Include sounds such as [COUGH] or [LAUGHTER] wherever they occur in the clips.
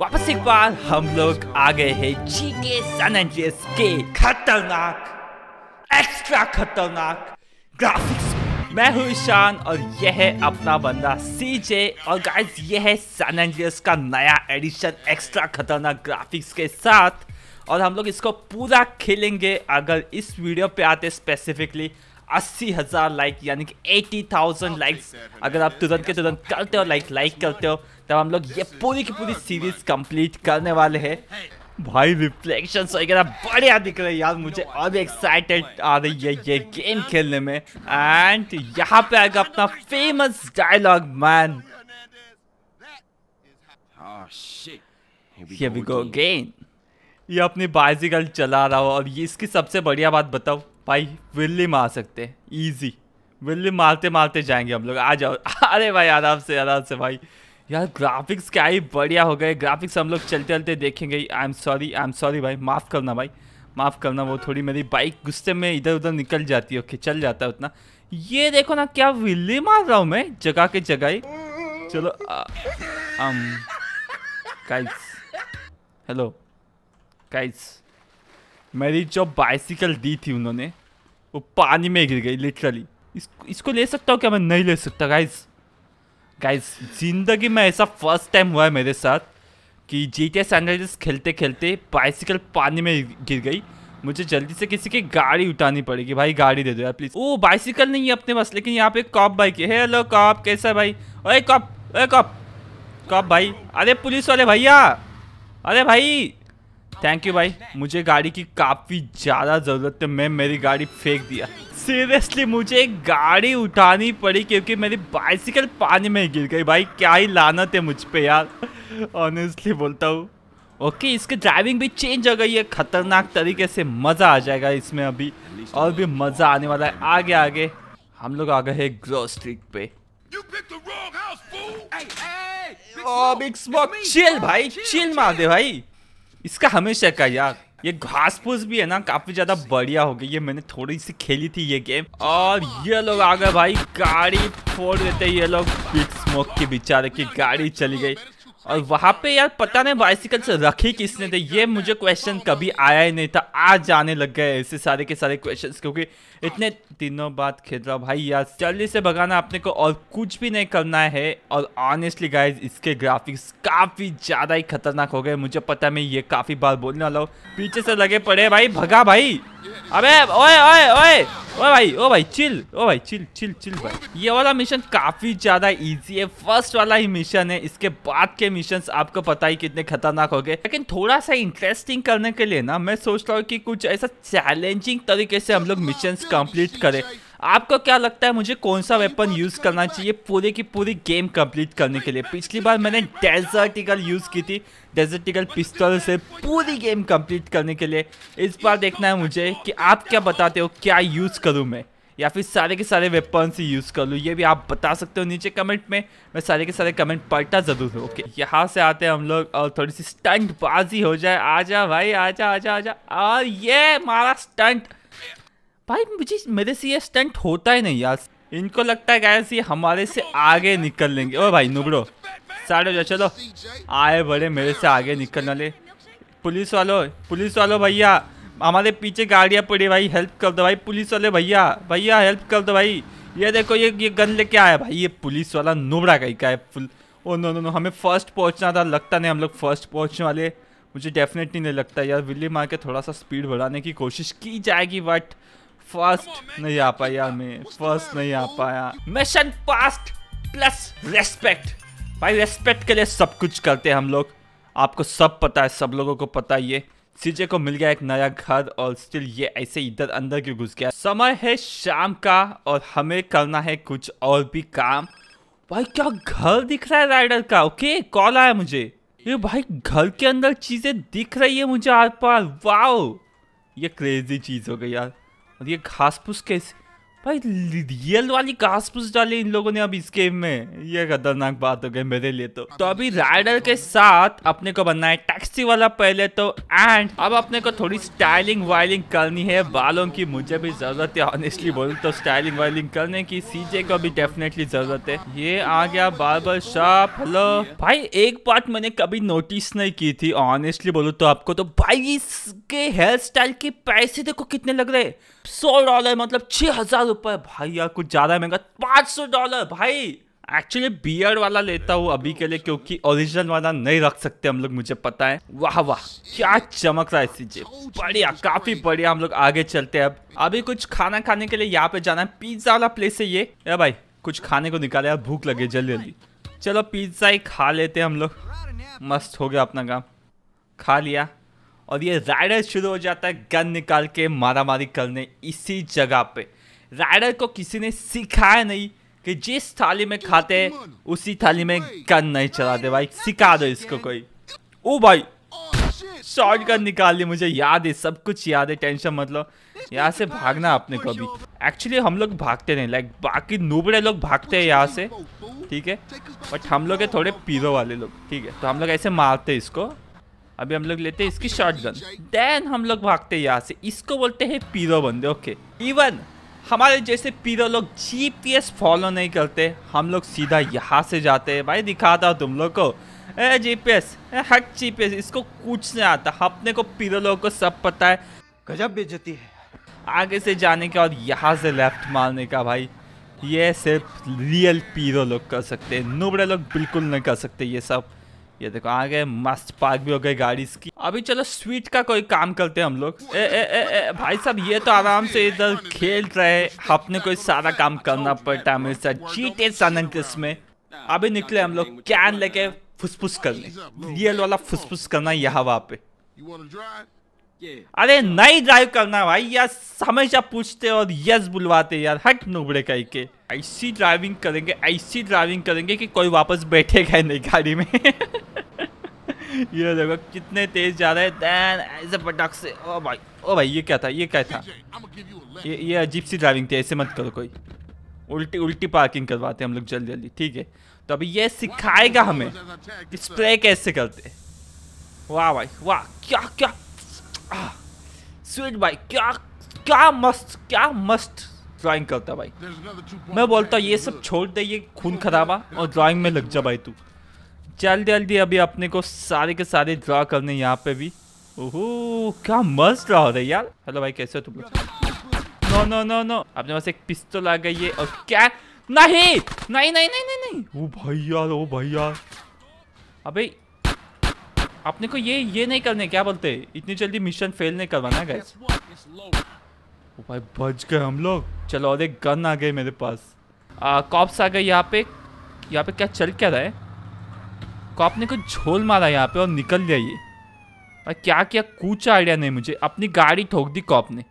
वापस एक बार हम लोग आ गए हैं जी के सन एंड्रियस के खतरनाक एक्स्ट्रा खतरनाक ग्राफिक्स मैं हूं ईशान और यह है अपना बंदा सीजे और गाइस यह है सन एंड्रियस का नया एडिशन एक्स्ट्रा खतरनाक ग्राफिक्स के साथ और हम लोग इसको पूरा खेलेंगे अगर इस वीडियो पे आते स्पेसिफिकली अस्सी हज़ार लाइक यानी कि एटी थाउजेंड लाइक्स अगर आप तुरंत के तुरंत करते हो लाइक लाइक करते हो तब हम लोग ये पूरी की पूरी सीरीज कंप्लीट करने वाले हैं भाई रिफ्लेक्शन वगैरह बढ़िया दिख रहे यार मुझे और एक्साइटेड आ रही है ये गेम खेलने में एंड यहाँ पे आएगा अपना फेमस डायलॉग मैन ये गो ये अपनी बाइसिकल चला रहा हो और ये इसकी सबसे बढ़िया बात बताओ भाई विल्ली मार सकते ईजी विल्ली मारते मारते जाएंगे हम लोग आ जाओ [LAUGHS] अरे भाई आराम से आराम से भाई यार ग्राफिक्स क्या ही बढ़िया हो गए ग्राफिक्स हम लोग चलते चलते देखेंगे I am sorry I am sorry भाई माफ़ करना भाई माफ़ करना वो थोड़ी मेरी बाइक गुस्से में इधर उधर निकल जाती है ओके चल जाता है उतना ये देखो ना क्या विल्ली मार रहा हूँ मैं जगह के जगह ही चलो हेलो काइस um, મેં દીચો બાઇસિકલ દી થી ઉનહોને ઓ પાની મે ગી ઇલેક્ટ્રલી ઇસકો લે સકતા હું કે મે નહી લે સકતા ગાઈસ ગાઈસ જિંદગી મે આસા ફર્સ્ટ ટાઈમ હુઆ મેરે સાથ કી જીટીએસ એનાલિસ ખેલતે ખેલતે બાઇસિકલ પાની મે ગિર ગઈ મુજે જલ્દી સે કિસકી ગાડી ઉતાની પડેગી ભાઈ ગાડી દે દો યાર પ્લીઝ ઓ બાઇસિકલ નહીં હે અપને પાસે લેકિન યહા પે કોપ બાઇક હે હેલો કોપ કેસા હે ભાઈ ઓય કોપ ઓય કોપ કોપ ભાઈ અરે પોલીસ વાલે ભૈયા અરે ભાઈ थैंक यू भाई मुझे गाड़ी की काफ़ी ज़्यादा ज़रूरत है मैं मेरी गाड़ी फेंक दिया सीरियसली मुझे गाड़ी उठानी पड़ी क्योंकि मेरी बाइसिकल पानी में गिर गई भाई क्या ही लानत है मुझ पे यार ऑनेस्टली बोलता हूँ ओके okay, इसके ड्राइविंग भी चेंज हो गई है खतरनाक तरीके से मज़ा आ जाएगा इसमें अभी और भी मज़ा आने वाला है आगे आगे हम लोग आ गए हैं ग्रोसरी पे ओ बिग स्मोक चिल भाई चिल मार दे भाई इसका हमेशा का यार ये घास फूस भी है ना काफी ज्यादा बढ़िया हो गई ये मैंने थोड़ी सी खेली थी ये गेम और ये लोग आ गए भाई गाड़ी फोड़ देते ये लोग स्मोक के बेचारे की गाड़ी चली गई और वहाँ पे यार पता नहीं बाइसिकल से रखी किसने थे ये मुझे क्वेश्चन कभी आया ही नहीं था आज आने लग गए ऐसे सारे के सारे क्वेश्चंस क्योंकि इतने दिनों बाद खेल रहा भाई यार जल्दी से भगाना अपने को और कुछ भी नहीं करना है और ऑनेस्टली गाइज इसके ग्राफिक्स काफ़ी ज़्यादा ही खतरनाक हो गए मुझे पता मैं ये काफ़ी बार बोलने वाला हूँ पीछे से लगे पड़े भाई भगा भाई अबे ओए ओए ओए ओ भाई ओ भाई चिल ओ भाई चिल चिल चिल भाई ये वाला मिशन काफी ज्यादा इजी है फर्स्ट वाला ही मिशन है इसके बाद के मिशन आपको पता ही कितने खतरनाक हो गए लेकिन थोड़ा सा इंटरेस्टिंग करने के लिए ना मैं सोच रहा हूँ कि कुछ ऐसा चैलेंजिंग तरीके से हम लोग मिशन कंप्लीट करें आपको क्या लगता है मुझे कौन सा वेपन यूज़ करना चाहिए पूरे की पूरी गेम कंप्लीट करने के लिए पिछली बार मैंने डेजर्टिकल यूज़ की थी डेजर्टिकल पिस्तौल पिस्टल से पूरी गेम कंप्लीट करने के लिए इस बार देखना है मुझे कि आप क्या बताते हो क्या यूज़ करूँ मैं या फिर सारे के सारे वेपन से यूज़ कर लूँ ये भी आप बता सकते हो नीचे कमेंट में मैं सारे के सारे कमेंट पढ़ता ज़रूर हूँ ओके यहाँ से आते हैं हम लोग और थोड़ी सी स्टंट बाजी हो जाए आजा भाई आजा आजा आजा और ये मारा स्टंट भाई मुझे मेरे से ये स्टंट होता ही नहीं यार इनको लगता है गैस ये हमारे से आगे निकल लेंगे ओ भाई नुबड़ो साढ़े बजे चलो आए बड़े मेरे से आगे निकलने वाले पुलिस वालों पुलिस वालों भैया हमारे पीछे गाड़ियाँ पड़ी भाई हेल्प कर दो भाई पुलिस वाले भैया भैया हेल्प कर दो भाई ये देखो ये ये गन लेके आया भाई ये पुलिस वाला नुबड़ा कहीं का है full oh no no no हमें फर्स्ट पहुंचना था लगता नहीं हम लोग फर्स्ट पहुंचने वाले मुझे डेफिनेटली नहीं लगता यार विली मार के थोड़ा सा स्पीड बढ़ाने की कोशिश की जाएगी बट फर्स्ट नहीं आ पाया मैं फर्स्ट नहीं आ पाया मिशन फास्ट प्लस रेस्पेक्ट भाई रेस्पेक्ट के लिए सब कुछ करते हैं हम लोग आपको सब पता है सब लोगों को पता ये सीजे को मिल गया एक नया घर और स्टिल ये ऐसे इधर अंदर क्यों घुस गया समय है शाम का और हमें करना है कुछ और भी काम भाई क्या घर दिख रहा है राइडर का ओके कॉल आया मुझे ये भाई घर के अंदर चीजें दिख रही है मुझे आर पार वाओ ये क्रेजी चीज हो गई यार और ये घास फूस कैसे भाई रियल वाली कास्पुस डाली इन लोगों ने अब इस गेम में ये खतरनाक बात हो गई मेरे लिए तो तो अभी राइडर के साथ अपने को बनना है टैक्सी वाला पहले तो एंड अब अपने को थोड़ी स्टाइलिंग वाइलिंग करनी है बालों की मुझे भी जरूरत है ऑनेस्टली बोलू तो स्टाइलिंग वाइलिंग करने की सीजे को भी डेफिनेटली जरूरत है ये आ गया बार शॉप हेलो भाई एक बात मैंने कभी नोटिस नहीं की थी ऑनेस्टली बोलू तो आपको तो भाई इसके हेयर स्टाइल के पैसे देखो कितने लग रहे सौ डॉलर मतलब छह हजार रुपये भाई यार कुछ ज़्यादा महंगा पाँच सौ डॉलर भाई एक्चुअली बियर्ड वाला लेता हूँ अभी के लिए क्योंकि ओरिजिनल वाला नहीं रख सकते हम लोग मुझे पता है वाह वाह क्या चमक रहा है सीजे बढ़िया काफी बढ़िया हम लोग आगे चलते हैं अब अभी कुछ खाना खाने के लिए यहाँ पे जाना है पिज्जा वाला प्लेस है ये अरे भाई कुछ खाने को निकाले यार भूख लगे जल्दी जल्दी चलो पिज्जा ही खा लेते हम लोग मस्त हो गया अपना काम खा लिया और ये राइडर शुरू हो जाता है गन निकाल के मारा मारी करने इसी जगह पे राइडर को किसी ने सिखाया नहीं कि जिस थाली में खाते हैं उसी थाली में गन नहीं चलाते भाई सिखा दो इसको कोई ओ भाई शॉर्ट गन निकाल ली मुझे याद है सब कुछ याद है टेंशन मतलब यहाँ से भागना अपने को भी एक्चुअली हम लोग भागते नहीं लाइक बाकी नूबड़े लोग भागते हैं यहाँ से ठीक है बट हम लोग है थोड़े पीरो वाले लोग ठीक है तो हम लोग ऐसे मारते हैं इसको अभी हम लोग लेते हैं इसकी शॉर्ट गन देन हम लोग भागते हैं यहाँ से इसको बोलते हैं पीरो बंदे ओके इवन हमारे जैसे पीरो लोग जीपीएस फॉलो नहीं करते हम लोग सीधा यहाँ से जाते हैं भाई दिखाता हूँ तुम लोग को ए जीपीएस पी जीपीएस इसको कुछ नहीं आता अपने को पीरो लोग को सब पता है गजब बेचती है आगे से जाने का और यहाँ से लेफ्ट मारने का भाई ये सिर्फ रियल पीरो लोग कर सकते हैं नुबड़े लोग बिल्कुल नहीं कर सकते ये सब ये देखो आ गए मस्त पार्क भी हो गई गाड़ी इसकी अभी चलो स्वीट का कोई काम करते हैं हम लोग ए, ए, ए, ए, भाई साहब ये तो आराम से इधर खेल रहे अपने कोई सारा काम करना पड़ता है हमेशा चीटे में अभी निकले हम लोग कैन लेके फुसफुस करने रियल वाला फुसफुस करना यहाँ वहाँ पे अरे नहीं ड्राइव करना भाई यार हमेशा पूछते और यस बुलवाते यार हट नुबड़े कह के ऐसी ड्राइविंग करेंगे ऐसी ड्राइविंग करेंगे कि कोई वापस बैठेगा ही नहीं गाड़ी में [LAUGHS] ये देखो कितने तेज जा रहे हैं ऐसे पटाख से ओ भाई ओ भाई ये क्या था ये क्या था ये ये अजीब सी ड्राइविंग थी ऐसे मत करो कोई उल्टी उल्टी पार्किंग करवाते हम लोग जल्दी जल्दी ठीक है तो अभी ये सिखाएगा हमें स्प्रे कैसे करते वाह भाई वाह क्या क्या स्वीट भाई क्या क्या मस्त क्या मस्त ड्राइंग करता भाई मैं बोलता ये सब छोड़ दे ये खून खराबा और ड्राइंग में लग जा भाई तू जल्दी जल्दी अभी अपने को सारे के सारे ड्रा करने यहाँ पे भी ओहो क्या मस्त ड्रा हो रहा है यार हेलो भाई कैसे हो तुम लोग नो नो नो नो अपने पास एक पिस्तौल आ गई है और क्या नहीं नहीं नहीं नहीं नहीं नहीं ओ भाई यार ओ भाई यार अबे अपने को ये ये नहीं करने क्या बोलते इतनी जल्दी मिशन फेल नहीं करवाना गए भाई oh बच गए हम लोग चलो और एक गन आ गए मेरे पास कॉप्स आ गए यहाँ पे यहाँ पे क्या चल क्या रहा है कॉप ने कुछ झोल मारा यहाँ पे और निकल गया ये भाई क्या क्या कुछ आइडिया नहीं मुझे अपनी गाड़ी ठोक दी कॉप ने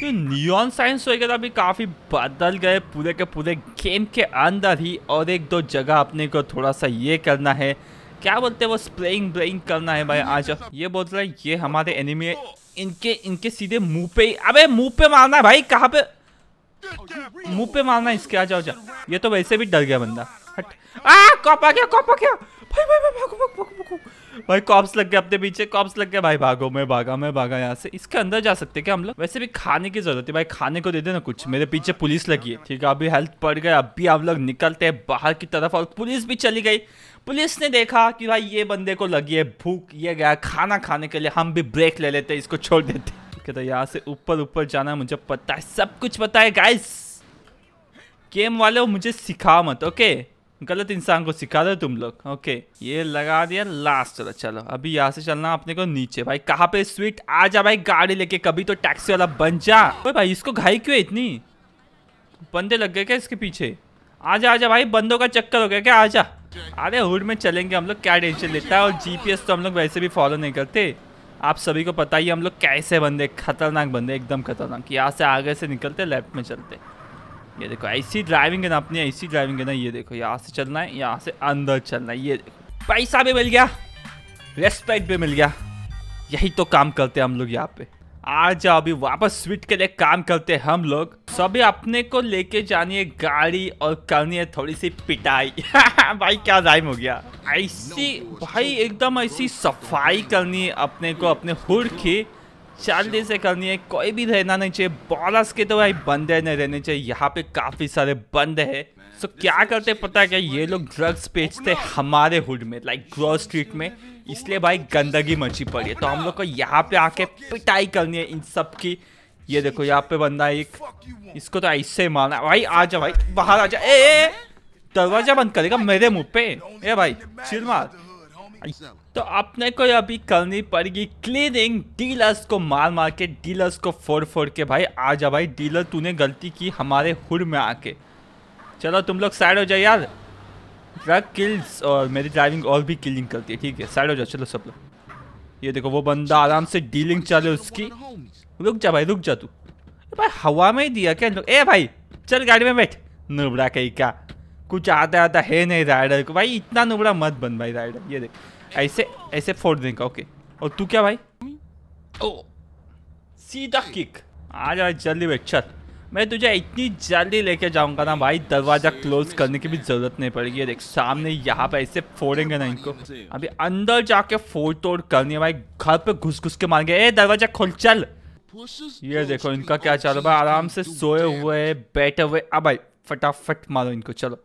तो नियॉन साइंस वगैरह भी काफ़ी बदल गए पूरे के पूरे गेम के अंदर ही और एक दो जगह अपने को थोड़ा सा ये करना है क्या बोलते हैं वो स्प्रेइंग ब्लेइंग करना है भाई आज ये बोल रहा है ये हमारे एनिमी है इनके इनके सीधे मुंह पे ही अबे मुंह पे मारना है भाई कहाँ पे मुंह पे मारना है इसके आ जाओ जा ये तो वैसे भी डर गया बंदा हट आ कॉप आ गया कॉप आ गया भाई भाई भाई भागो भागो भागो भाई कॉप्स लग गया अपने पीछे कॉप्स लग गया भाई भागो मैं भागा मैं भागा यहाँ से इसके अंदर जा सकते क्या हम लोग वैसे भी खाने की जरूरत है भाई खाने को दे देना कुछ मेरे पीछे पुलिस लगी है ठीक है अभी हेल्थ पड़ गया अभी हम लोग निकलते हैं बाहर की तरफ और पुलिस भी चली गई पुलिस ने देखा कि भाई ये बंदे को लगी है भूख ये गया खाना खाने के लिए हम भी ब्रेक ले लेते इसको छोड़ देते ठीक तो यहाँ से ऊपर ऊपर जाना मुझे पता है सब कुछ पता है गाइस गेम वाले मुझे सिखा मत ओके गलत इंसान को सिखा दो तुम लोग ओके ये लगा दिया लास्ट चलो चलो अभी यहाँ से चलना अपने को नीचे भाई कहाँ पे स्वीट आ जा भाई गाड़ी लेके कभी तो टैक्सी वाला बन जा भाई इसको घाई क्यों इतनी बंदे लग गए क्या इसके पीछे आ जा आ जा भाई बंदों का चक्कर हो गया क्या आ जा अरे हुड में चलेंगे हम लोग क्या टेंशन लेता है और जीपीएस तो हम लोग वैसे भी फॉलो नहीं करते आप सभी को पता ही हम लोग कैसे बंदे खतरनाक बंदे एकदम खतरनाक यहाँ से आगे से निकलते लेफ्ट में चलते ये देखो ऐसी ड्राइविंग है ना अपनी ऐसी ड्राइविंग है ना ये देखो यहाँ से चलना है यहाँ से अंदर चलना है ये देखो पैसा भी मिल गया रेस्पेक्ट भी मिल गया यही तो काम करते हैं हम लोग यहाँ पे आ जाओ अभी वापस स्वीट के लिए काम करते हैं हम लोग सभी अपने को लेके जानी है गाड़ी और करनी है थोड़ी सी पिटाई [LAUGHS] भाई क्या राइम हो गया ऐसी भाई एकदम ऐसी सफाई करनी है अपने को अपने हुड की चालीस से करनी है कोई भी रहना नहीं चाहिए बॉलर्स के तो भाई बंदे नहीं रहने चाहिए यहाँ पे काफी सारे बंद है सो so, क्या करते पता क्या ये लोग ड्रग्स बेचते हमारे हुड में लाइक ग्रॉस स्ट्रीट में इसलिए भाई गंदगी मची पड़ी है तो हम लोग को यहाँ पे आके पिटाई करनी है इन सब की ये देखो यहाँ पे बंदा एक इसको तो ऐसे मारना भाई आ जा भाई बाहर आ जा ए, दरवाजा बंद करेगा मेरे मुंह पे ए भाई चिल मार तो अपने को अभी करनी पड़ेगी क्लीनिंग डीलर्स को मार मार के डीलर्स को फोड़ फोड़ के भाई आ जा भाई डीलर तूने गलती की हमारे हुड में आके चलो तुम लोग साइड हो जाओ यार ट्रक किल्स और मेरी ड्राइविंग और भी किलिंग करती है ठीक है साइड हो जाओ चलो सब लोग ये देखो वो बंदा आराम से डीलिंग चले उसकी रुक जा भाई रुक जा तू भाई हवा में ही दिया क्या ए भाई चल गाड़ी में बैठ नुबड़ा कहीं का कुछ आता आता है नहीं राइडर को भाई इतना नुबड़ा मत बन भाई राइडर ये देख ऐसे ऐसे फोड़ देंगे ओके और तू क्या भाई ओ सीधा किक आ जा जल्दी भाई चल मैं तुझे इतनी जल्दी लेके जाऊंगा ना भाई दरवाज़ा क्लोज करने की भी ज़रूरत नहीं पड़ेगी देख सामने यहाँ पे ऐसे फोड़ेंगे ना इनको अभी अंदर जाके फोड़ तोड़ करनी है भाई घर पे घुस घुस के मारेंगे ए दरवाज़ा खोल चल ये देखो इनका क्या रहा भाई आराम से सोए हुए बैठे हुए अब भाई फटाफट मारो इनको चलो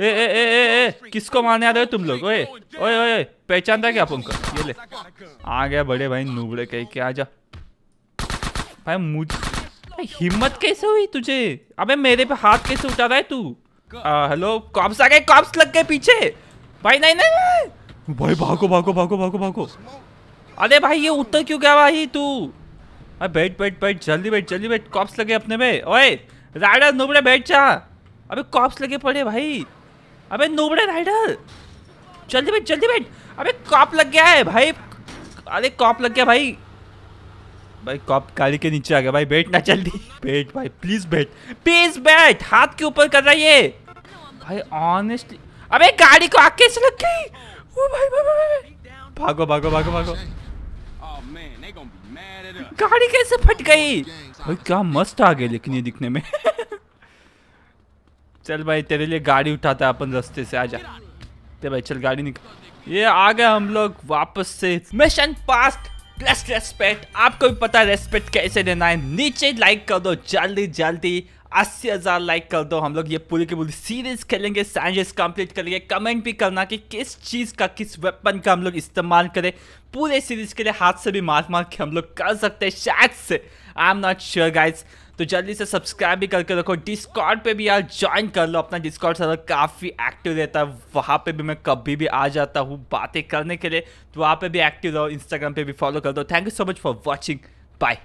ए ए ए ए ए किसको मारने आ रहे हो तुम लोग ओए ओए ओए पहचानता क्या आप उनको ये ले आ गया बड़े भाई नूबड़े कह के आ जा भाई मुझ हिम्मत कैसे हुई तुझे अबे मेरे पे हाथ कैसे उठा रहा है तू हेलो कॉप्स आ गए कॉप्स लग गए पीछे भाई नहीं नहीं भाई भागो भागो भागो भागो भागो अरे भाई ये उत्तर क्यों गया भाई तू अरे बैठ बैठ बैठ जल्दी बैठ जल्दी बैठ कॉप्स लगे अपने में ओए राइडर नुबड़े बैठ जा अबे कॉप्स लगे पड़े भाई अबे नोबड़े राइडर जल्दी बैठ जल्दी बैठ अबे कॉप लग गया है भाई अरे कॉप लग गया भाई भाई कॉप गाड़ी के नीचे आ गया भाई बैठ ना जल्दी बैठ भाई प्लीज बैठ प्लीज बैठ हाथ के ऊपर कर रहा है ये भाई ऑनेस्टली अबे गाड़ी को आग कैसे लग गई ओ भाई भाई भाई भागो भागो भागो भागो गाड़ी कैसे फट गई भाई क्या मस्त आ गए लेकिन ये दिखने में [LAUGHS] चल भाई तेरे लिए गाड़ी उठाता है अपन रस्ते से आजा ते भाई चल गाड़ी निकल ये आ गए हम लोग वापस से मिशन पास्ट प्लस रेस्पेक्ट आपको भी पता है रेस्पेक्ट कैसे देना है नीचे लाइक कर दो जल्दी जल्दी अस्सी हज़ार लाइक कर दो हम लोग ये पूरी की पूरी सीरीज खेलेंगे साइंस कंप्लीट करेंगे कमेंट भी करना कि किस चीज़ का किस वेपन का हम लोग इस्तेमाल करें पूरे सीरीज के लिए हाथ से भी मार मार के हम लोग कर सकते हैं शायद से I am not sure guys तो जल्दी से सब्सक्राइब भी करके रखो डिस्कॉर्ड पे भी यार ज्वाइन कर लो अपना डिस्कॉर्ड सर्वर काफ़ी एक्टिव रहता है वहाँ पे भी मैं कभी भी आ जाता हूँ बातें करने के लिए तो वहाँ पे भी एक्टिव रहो इंस्टाग्राम पे भी फॉलो कर दो thank you so much for watching bye